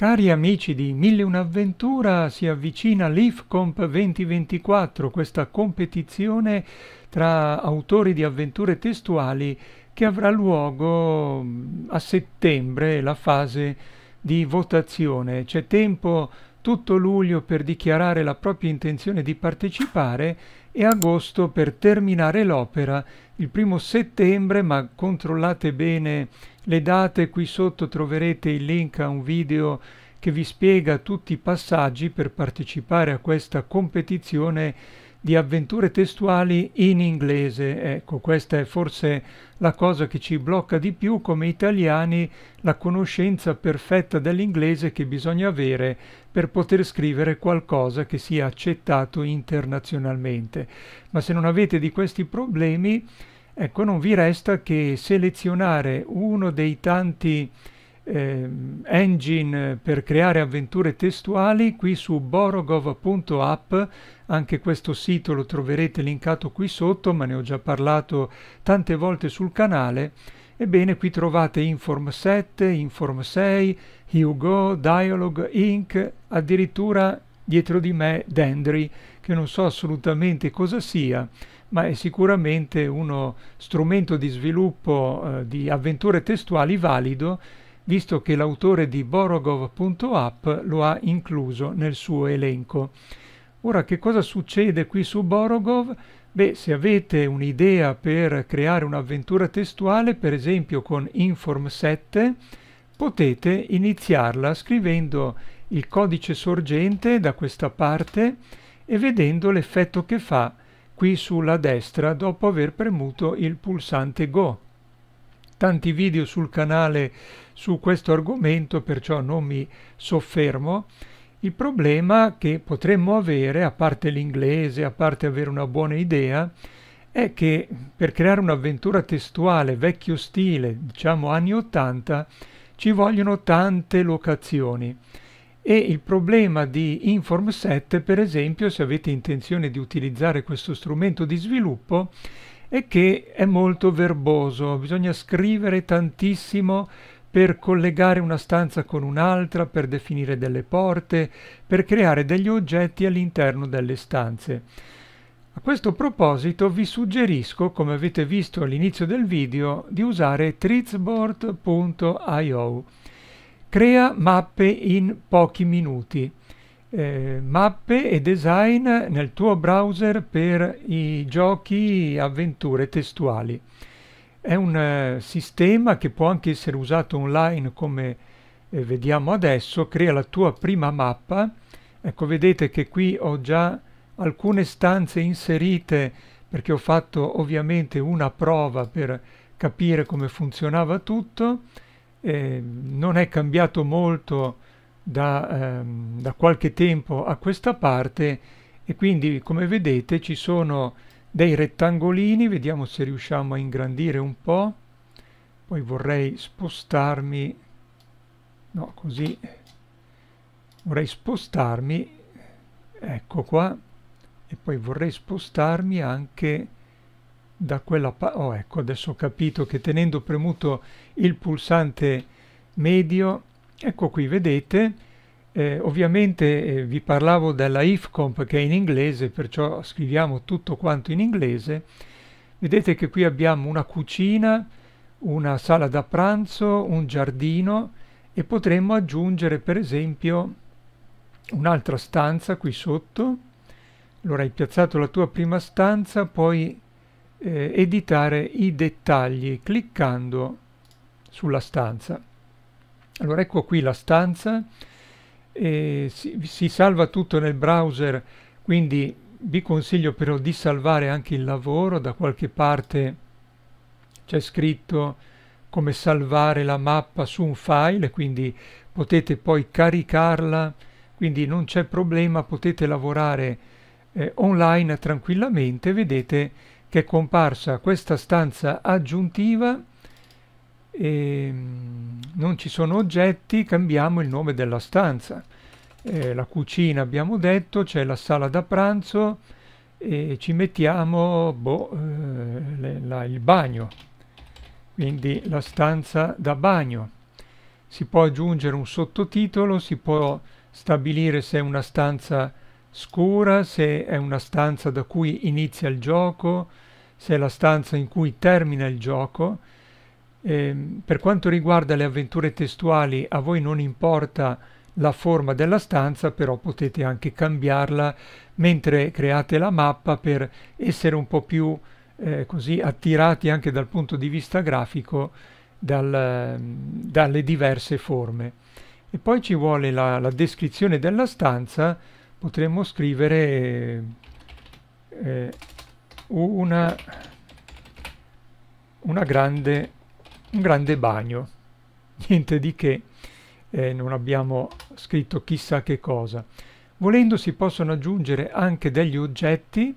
Cari amici di Mille Un'avventura, si avvicina l'IFCOMP 2024, questa competizione tra autori di avventure testuali che avrà luogo mm, a settembre, la fase di votazione. C'è tempo tutto luglio per dichiarare la propria intenzione di partecipare e agosto per terminare l'opera. Il primo settembre, ma controllate bene le date qui sotto troverete il link a un video che vi spiega tutti i passaggi per partecipare a questa competizione di avventure testuali in inglese. Ecco, questa è forse la cosa che ci blocca di più come italiani, la conoscenza perfetta dell'inglese che bisogna avere per poter scrivere qualcosa che sia accettato internazionalmente. Ma se non avete di questi problemi, Ecco, non vi resta che selezionare uno dei tanti eh, engine per creare avventure testuali qui su borogov.app anche questo sito lo troverete linkato qui sotto ma ne ho già parlato tante volte sul canale ebbene qui trovate Inform 7, Inform 6, Hugo, Dialog, Inc addirittura dietro di me Dendry, che non so assolutamente cosa sia, ma è sicuramente uno strumento di sviluppo eh, di avventure testuali valido, visto che l'autore di Borogov.app lo ha incluso nel suo elenco. Ora, che cosa succede qui su Borogov? Beh, se avete un'idea per creare un'avventura testuale, per esempio con Inform 7, potete iniziarla scrivendo il codice sorgente da questa parte e vedendo l'effetto che fa qui sulla destra dopo aver premuto il pulsante Go. Tanti video sul canale su questo argomento, perciò non mi soffermo. Il problema che potremmo avere, a parte l'inglese, a parte avere una buona idea, è che per creare un'avventura testuale vecchio stile, diciamo anni 80, ci vogliono tante locazioni e il problema di Inform Set, per esempio, se avete intenzione di utilizzare questo strumento di sviluppo, è che è molto verboso, bisogna scrivere tantissimo per collegare una stanza con un'altra, per definire delle porte, per creare degli oggetti all'interno delle stanze. A questo proposito vi suggerisco, come avete visto all'inizio del video, di usare trizboard.io Crea mappe in pochi minuti. Eh, mappe e design nel tuo browser per i giochi avventure testuali. È un eh, sistema che può anche essere usato online come eh, vediamo adesso. Crea la tua prima mappa. Ecco, vedete che qui ho già alcune stanze inserite perché ho fatto ovviamente una prova per capire come funzionava tutto eh, non è cambiato molto da, ehm, da qualche tempo a questa parte e quindi come vedete ci sono dei rettangolini, vediamo se riusciamo a ingrandire un po', poi vorrei spostarmi, no così, vorrei spostarmi, ecco qua, e poi vorrei spostarmi anche da quella parte... Oh, ecco, adesso ho capito che tenendo premuto il pulsante medio, ecco qui, vedete, eh, ovviamente eh, vi parlavo della ifcomp che è in inglese, perciò scriviamo tutto quanto in inglese. Vedete che qui abbiamo una cucina, una sala da pranzo, un giardino e potremmo aggiungere per esempio un'altra stanza qui sotto. Allora hai piazzato la tua prima stanza, poi eh, editare i dettagli cliccando sulla stanza. Allora ecco qui la stanza, eh, si, si salva tutto nel browser, quindi vi consiglio però di salvare anche il lavoro, da qualche parte c'è scritto come salvare la mappa su un file, quindi potete poi caricarla, quindi non c'è problema, potete lavorare eh, online tranquillamente, vedete che è comparsa questa stanza aggiuntiva e mm, non ci sono oggetti, cambiamo il nome della stanza. Eh, la cucina abbiamo detto, c'è la sala da pranzo e ci mettiamo boh, eh, le, la, il bagno, quindi la stanza da bagno. Si può aggiungere un sottotitolo, si può stabilire se è una stanza scura, se è una stanza da cui inizia il gioco, se è la stanza in cui termina il gioco. E, ehm, per quanto riguarda le avventure testuali, a voi non importa la forma della stanza, però potete anche cambiarla mentre create la mappa per essere un po' più eh, così attirati anche dal punto di vista grafico dal, dalle diverse forme. E poi ci vuole la, la descrizione della stanza potremmo scrivere eh, una, una grande, un grande bagno, niente di che, eh, non abbiamo scritto chissà che cosa. Volendo si possono aggiungere anche degli oggetti,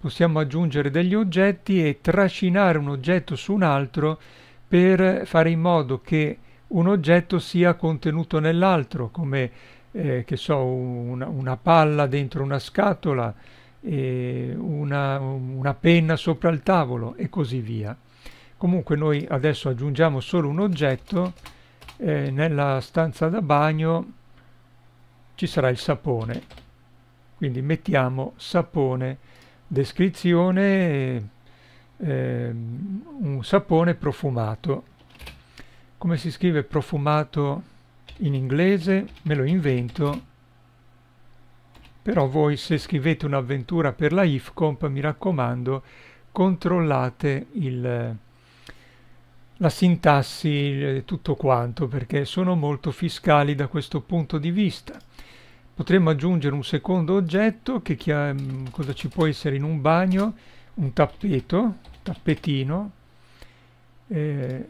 possiamo aggiungere degli oggetti e trascinare un oggetto su un altro per fare in modo che un oggetto sia contenuto nell'altro, come eh, che so, una, una, palla dentro una scatola, eh, una, una penna sopra il tavolo e così via. Comunque noi adesso aggiungiamo solo un oggetto, eh, nella stanza da bagno ci sarà il sapone, quindi mettiamo sapone, descrizione, ehm, un sapone profumato. Come si scrive profumato? in inglese, me lo invento, però voi se scrivete un'avventura per la IFCOMP, mi raccomando, controllate il, la sintassi, e eh, tutto quanto, perché sono molto fiscali da questo punto di vista. Potremmo aggiungere un secondo oggetto, che mm, cosa ci può essere in un bagno? Un tappeto, tappetino, eh,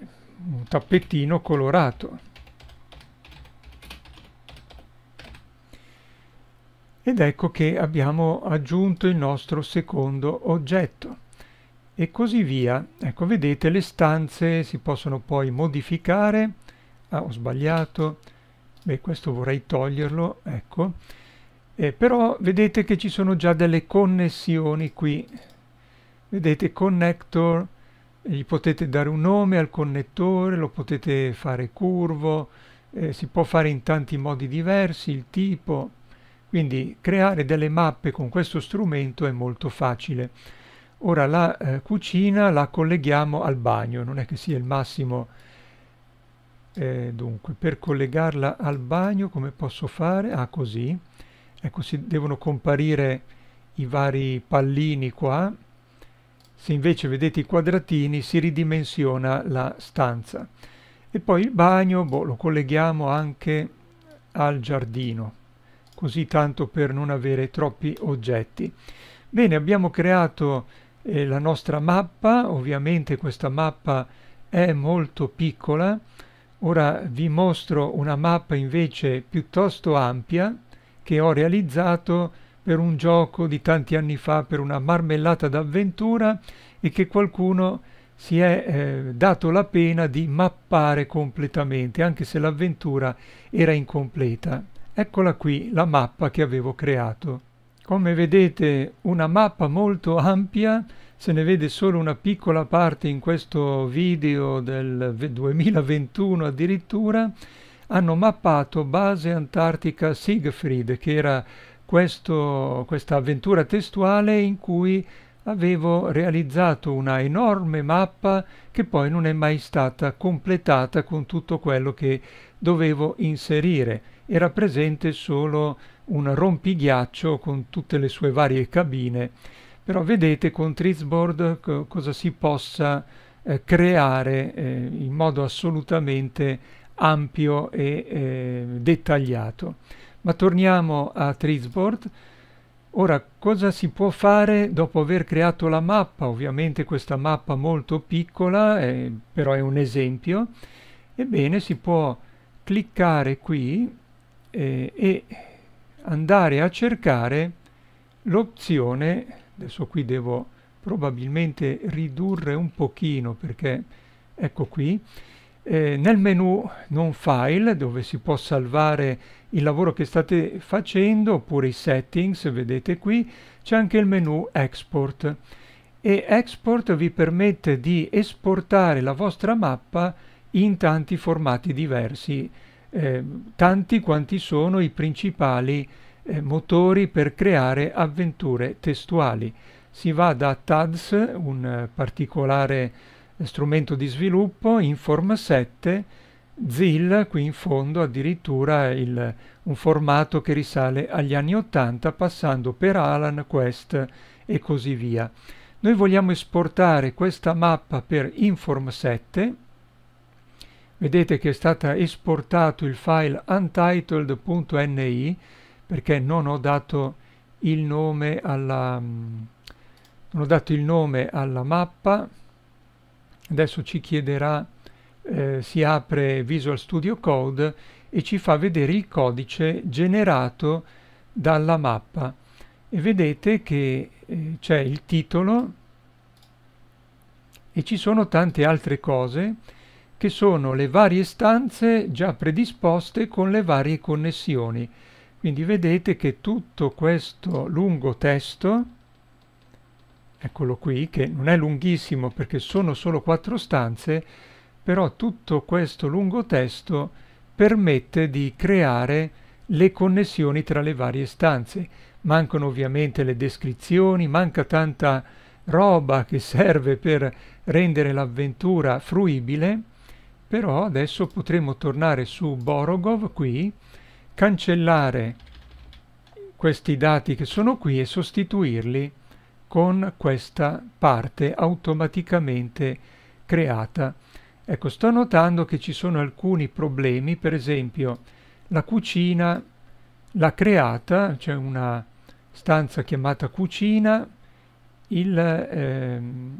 un tappetino colorato ed ecco che abbiamo aggiunto il nostro secondo oggetto e così via. Ecco, vedete le stanze si possono poi modificare. Ah, ho sbagliato. Beh, questo vorrei toglierlo, ecco. Eh, però vedete che ci sono già delle connessioni qui. Vedete connector, gli potete dare un nome al connettore, lo potete fare curvo, eh, si può fare in tanti modi diversi, il tipo quindi creare delle mappe con questo strumento è molto facile. Ora la eh, cucina la colleghiamo al bagno, non è che sia il massimo. Eh, dunque, per collegarla al bagno come posso fare? Ah, così. Ecco, si devono comparire i vari pallini qua. Se invece vedete i quadratini si ridimensiona la stanza. E poi il bagno boh, lo colleghiamo anche al giardino così tanto per non avere troppi oggetti. Bene, abbiamo creato eh, la nostra mappa, ovviamente questa mappa è molto piccola, ora vi mostro una mappa invece piuttosto ampia che ho realizzato per un gioco di tanti anni fa, per una marmellata d'avventura e che qualcuno si è eh, dato la pena di mappare completamente, anche se l'avventura era incompleta. Eccola qui la mappa che avevo creato. Come vedete una mappa molto ampia, se ne vede solo una piccola parte in questo video del 2021 addirittura, hanno mappato base antartica Siegfried, che era questo, questa avventura testuale in cui avevo realizzato una enorme mappa che poi non è mai stata completata con tutto quello che dovevo inserire era presente solo un rompighiaccio con tutte le sue varie cabine. Però vedete con Trizboard co cosa si possa eh, creare eh, in modo assolutamente ampio e eh, dettagliato. Ma torniamo a Trizboard. Ora, cosa si può fare dopo aver creato la mappa? Ovviamente questa mappa molto piccola, eh, però è un esempio. Ebbene, si può cliccare qui eh, e andare a cercare l'opzione, adesso qui devo probabilmente ridurre un pochino perché ecco qui, eh, nel menu non file dove si può salvare il lavoro che state facendo oppure i settings, vedete qui, c'è anche il menu export e export vi permette di esportare la vostra mappa in tanti formati diversi eh, tanti quanti sono i principali eh, motori per creare avventure testuali. Si va da TADS, un particolare strumento di sviluppo, in forma 7, ZIL, qui in fondo addirittura il, un formato che risale agli anni 80, passando per Alan, Quest e così via. Noi vogliamo esportare questa mappa per Inform 7, vedete che è stato esportato il file untitled.ni perché non ho dato il nome alla, mm, non ho dato il nome alla mappa adesso ci chiederà eh, si apre Visual Studio Code e ci fa vedere il codice generato dalla mappa e vedete che eh, c'è il titolo e ci sono tante altre cose che sono le varie stanze già predisposte con le varie connessioni. Quindi vedete che tutto questo lungo testo, eccolo qui, che non è lunghissimo perché sono solo quattro stanze, però tutto questo lungo testo permette di creare le connessioni tra le varie stanze. Mancano ovviamente le descrizioni, manca tanta roba che serve per rendere l'avventura fruibile, però adesso potremo tornare su Borogov qui, cancellare questi dati che sono qui e sostituirli con questa parte automaticamente creata. Ecco, sto notando che ci sono alcuni problemi, per esempio la cucina l'ha creata, c'è cioè una stanza chiamata cucina, il, ehm,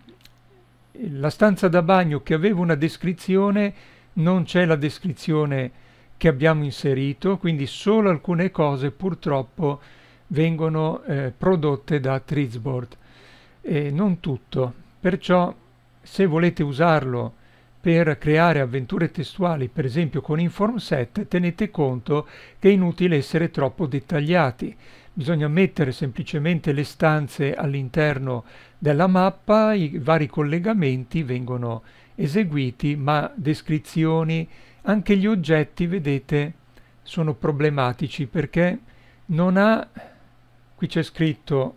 la stanza da bagno che aveva una descrizione non c'è la descrizione che abbiamo inserito, quindi solo alcune cose purtroppo vengono eh, prodotte da Trizboard, eh, non tutto. Perciò se volete usarlo per creare avventure testuali, per esempio con InformSet, tenete conto che è inutile essere troppo dettagliati. Bisogna mettere semplicemente le stanze all'interno della mappa, i vari collegamenti vengono eseguiti, ma descrizioni, anche gli oggetti, vedete, sono problematici perché non ha, qui c'è scritto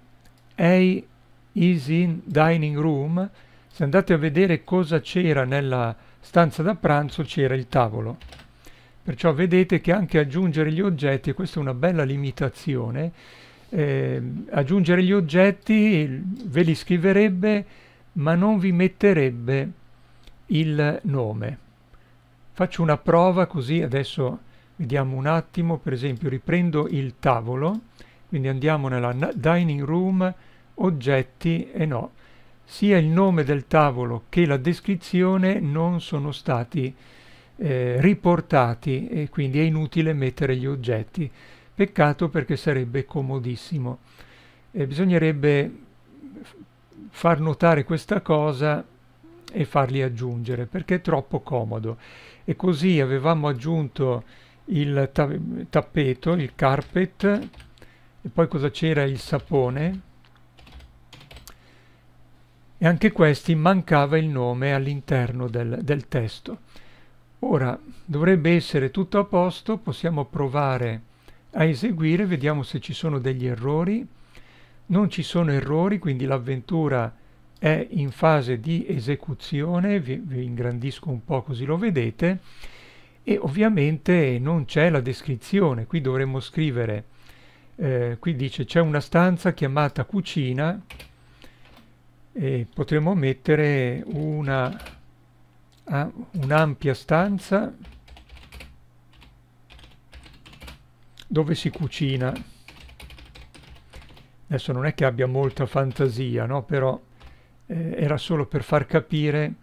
A is in dining room, se andate a vedere cosa c'era nella stanza da pranzo c'era il tavolo perciò vedete che anche aggiungere gli oggetti e questa è una bella limitazione eh, aggiungere gli oggetti ve li scriverebbe ma non vi metterebbe il nome faccio una prova così adesso vediamo un attimo per esempio riprendo il tavolo quindi andiamo nella dining room oggetti e no sia il nome del tavolo che la descrizione non sono stati eh, riportati e quindi è inutile mettere gli oggetti. Peccato perché sarebbe comodissimo. Eh, bisognerebbe far notare questa cosa e farli aggiungere perché è troppo comodo. E così avevamo aggiunto il ta tappeto, il carpet, e poi cosa c'era? Il sapone e anche questi mancava il nome all'interno del, del testo. Ora dovrebbe essere tutto a posto, possiamo provare a eseguire, vediamo se ci sono degli errori. Non ci sono errori, quindi l'avventura è in fase di esecuzione, vi, vi, ingrandisco un po' così lo vedete, e ovviamente non c'è la descrizione, qui dovremmo scrivere, eh, qui dice c'è una stanza chiamata cucina, e potremmo mettere un'ampia stanza dove si cucina adesso non è che abbia molta fantasia no? però eh, era solo per far capire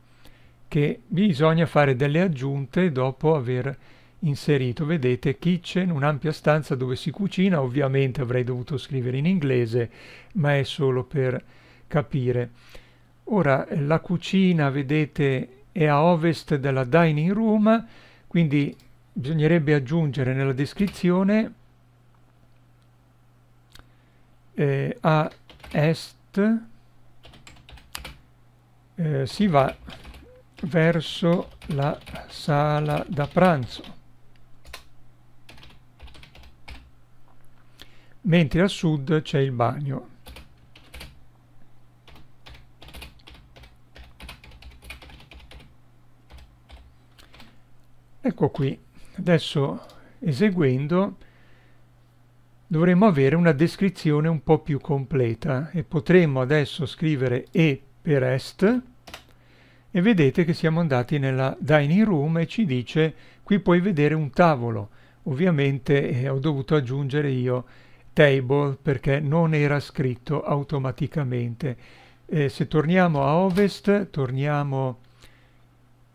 che bisogna fare delle aggiunte dopo aver inserito vedete kitchen un'ampia stanza dove si cucina ovviamente avrei dovuto scrivere in inglese ma è solo per capire. Ora eh, la cucina, vedete, è a ovest della dining room, quindi bisognerebbe aggiungere nella descrizione eh, a est eh, si va verso la sala da pranzo. mentre a sud c'è il bagno. ecco qui adesso eseguendo dovremmo avere una descrizione un po' più completa e potremmo adesso scrivere e per est e vedete che siamo andati nella dining room e ci dice qui puoi vedere un tavolo ovviamente eh, ho dovuto aggiungere io table perché non era scritto automaticamente eh, se torniamo a ovest torniamo a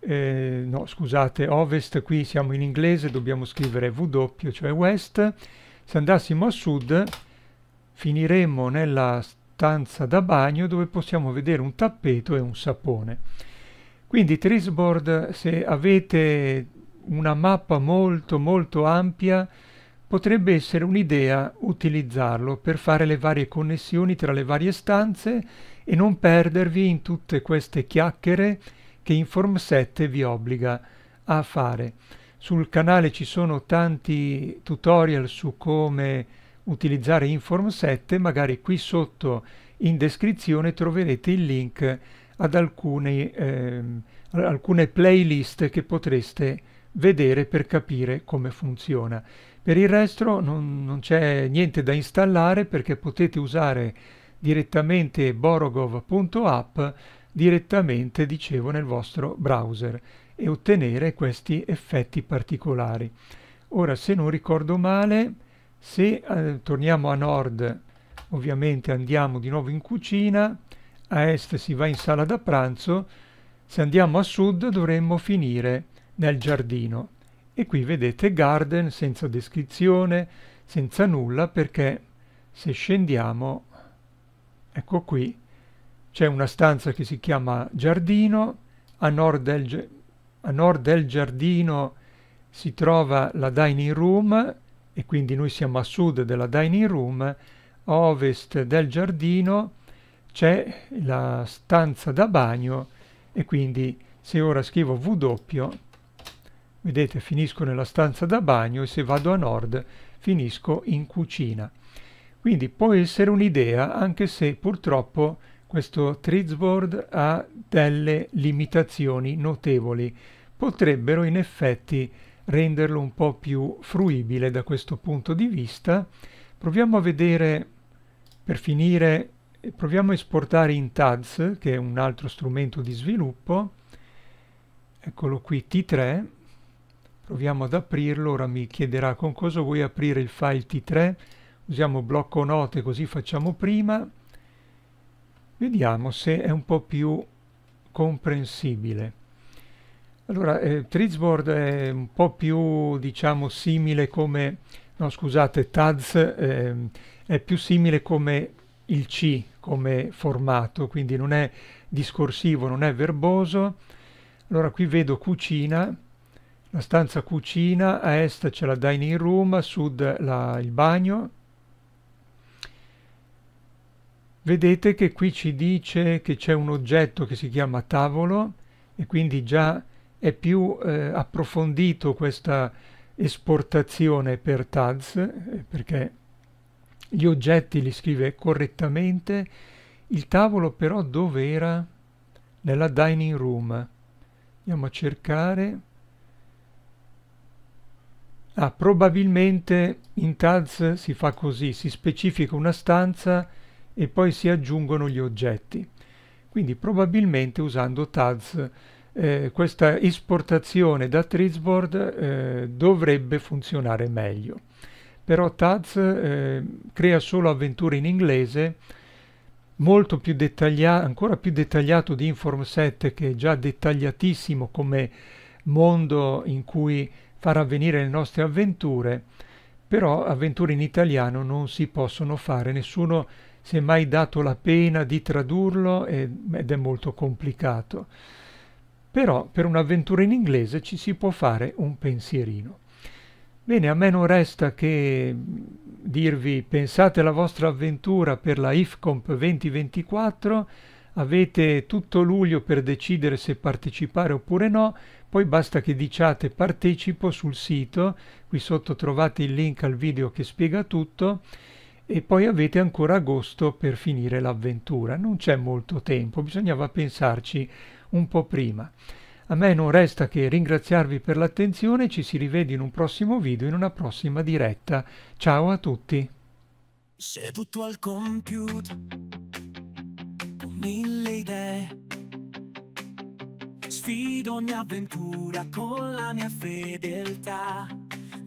eh, no scusate, ovest, qui siamo in inglese, dobbiamo scrivere W, cioè west, se andassimo a sud finiremmo nella stanza da bagno dove possiamo vedere un tappeto e un sapone. Quindi Trisboard, se avete una mappa molto molto ampia, potrebbe essere un'idea utilizzarlo per fare le varie connessioni tra le varie stanze e non perdervi in tutte queste chiacchiere che Inform 7 vi obbliga a fare. Sul canale ci sono tanti tutorial su come utilizzare Inform 7, magari qui sotto in descrizione troverete il link ad alcune, ehm, alcune playlist che potreste vedere per capire come funziona. Per il resto non, non c'è niente da installare perché potete usare direttamente borogov.app direttamente, dicevo, nel vostro browser e ottenere questi effetti particolari. Ora, se non ricordo male, se eh, torniamo a nord, ovviamente andiamo di nuovo in cucina, a est si va in sala da pranzo, se andiamo a sud dovremmo finire nel giardino. E qui vedete garden senza descrizione, senza nulla, perché se scendiamo, ecco qui, c'è una stanza che si chiama giardino, a nord del, a nord del giardino si trova la dining room e quindi noi siamo a sud della dining room, a ovest del giardino c'è la stanza da bagno e quindi se ora scrivo W, vedete finisco nella stanza da bagno e se vado a nord finisco in cucina. Quindi può essere un'idea anche se purtroppo questo Trizboard ha delle limitazioni notevoli. Potrebbero in effetti renderlo un po' più fruibile da questo punto di vista. Proviamo a vedere, per finire, proviamo a esportare in TADS, che è un altro strumento di sviluppo. Eccolo qui, T3. Proviamo ad aprirlo, ora mi chiederà con cosa vuoi aprire il file T3. Usiamo blocco note così facciamo prima. Vediamo se è un po' più comprensibile. Allora, eh, Trizboard è un po' più, diciamo, simile come... No, scusate, Taz eh, è più simile come il C, come formato, quindi non è discorsivo, non è verboso. Allora, qui vedo cucina, la stanza cucina, a est c'è la dining room, a sud la, il bagno, Vedete che qui ci dice che c'è un oggetto che si chiama tavolo e quindi già è più eh, approfondito questa esportazione per TADS eh, perché gli oggetti li scrive correttamente il tavolo però dove era? Nella dining room andiamo a cercare ah, probabilmente in TADS si fa così si specifica una stanza e poi si aggiungono gli oggetti. Quindi probabilmente usando TADS eh, questa esportazione da Trisboard eh, dovrebbe funzionare meglio. Però Taz eh, crea solo avventure in inglese, molto più dettagliato, ancora più dettagliato di Inform7 che è già dettagliatissimo come mondo in cui far avvenire le nostre avventure, però avventure in italiano non si possono fare, nessuno si è mai dato la pena di tradurlo ed è molto complicato. Però per un'avventura in inglese ci si può fare un pensierino. Bene, a me non resta che dirvi pensate alla vostra avventura per la IFCOMP 2024, avete tutto luglio per decidere se partecipare oppure no, poi basta che diciate partecipo sul sito, qui sotto trovate il link al video che spiega tutto e poi avete ancora agosto per finire l'avventura. Non c'è molto tempo, bisognava pensarci un po' prima. A me non resta che ringraziarvi per l'attenzione, ci si rivede in un prossimo video, in una prossima diretta. Ciao a tutti! Seduto al computer, con mille idee, sfido ogni avventura con la mia fedeltà.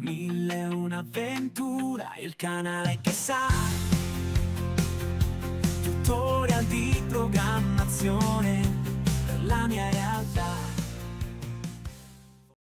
Mille un'avventura, il canale che sa Tutorial di programmazione per la mia realtà